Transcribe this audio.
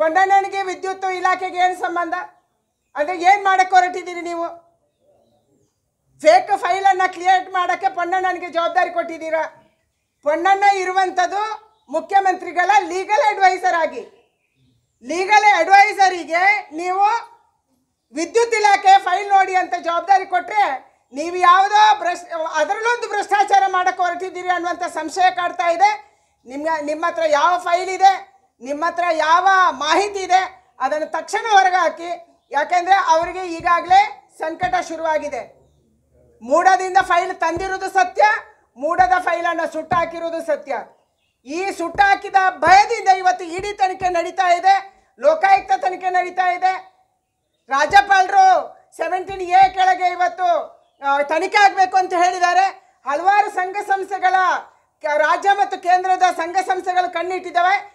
ಪೊಂಡಣ್ಣನಿಗೆ ವಿದ್ಯುತ್ ಇಲಾಖೆಗೆ ಏನು ಸಂಬಂಧ ಅಂದರೆ ಏನು ಮಾಡೋಕ್ಕೆ ಹೊರಟಿದ್ದೀರಿ ನೀವು ಫೇಕ್ ಫೈಲನ್ನು ಕ್ರಿಯೇಟ್ ಮಾಡೋಕ್ಕೆ ಪೊನ್ನಣ್ಣನಿಗೆ ಜವಾಬ್ದಾರಿ ಕೊಟ್ಟಿದ್ದೀರಾ ಪೊನ್ನಣ್ಣ ಇರುವಂಥದ್ದು ಮುಖ್ಯಮಂತ್ರಿಗಳ ಲೀಗಲ್ ಅಡ್ವೈಸರ್ ಆಗಿ ಲೀಗಲ್ ಅಡ್ವೈಸರಿಗೆ ನೀವು ವಿದ್ಯುತ್ ಇಲಾಖೆ ಫೈಲ್ ನೋಡಿ ಅಂತ ಜವಾಬ್ದಾರಿ ಕೊಟ್ಟರೆ ನೀವು ಯಾವುದೋ ಭ್ರಷ್ ಅದರಲ್ಲೊಂದು ಭ್ರಷ್ಟಾಚಾರ ಮಾಡೋಕ್ಕೆ ಹೊರಟಿದ್ದೀರಿ ಅನ್ನುವಂಥ ಸಂಶಯ ಕಾಡ್ತಾ ಇದೆ ನಿಮ್ಗೆ ನಿಮ್ಮ ಹತ್ರ ಯಾವ ಫೈಲ್ ಇದೆ ನಿಮ್ಮ ಹತ್ರ ಯಾವ ಮಾಹಿತಿ ಇದೆ ಅದನ್ನು ತಕ್ಷಣ ಹೊರಗೆ ಹಾಕಿ ಯಾಕೆಂದ್ರೆ ಅವರಿಗೆ ಈಗಾಗಲೇ ಸಂಕಟ ಶುರುವಾಗಿದೆ ಮೂಡದಿಂದ ಫೈಲ್ ತಂದಿರೋದು ಸತ್ಯ ಮೂಡದ ಫೈಲನ್ನು ಸುಟ್ಟಾಕಿರುವುದು ಸತ್ಯ ಈ ಸುಟ್ಟಾಕಿದ ಭಯದಿಂದ ಇವತ್ತು ಇಡಿ ತನಿಖೆ ನಡೀತಾ ಇದೆ ಲೋಕಾಯುಕ್ತ ತನಿಖೆ ನಡೀತಾ ಇದೆ ರಾಜ್ಯಪಾಲರು ಸೆವೆಂಟೀನ್ ಎ ಕೆಳಗೆ ಇವತ್ತು ತನಿಖೆ ಆಗಬೇಕು ಅಂತ ಹೇಳಿದ್ದಾರೆ ಹಲವಾರು ಸಂಘ ಸಂಸ್ಥೆಗಳ ರಾಜ್ಯ ಮತ್ತು ಕೇಂದ್ರದ ಸಂಘ ಸಂಸ್ಥೆಗಳು ಕಣ್ಣಿಟ್ಟಿದ್ದಾವೆ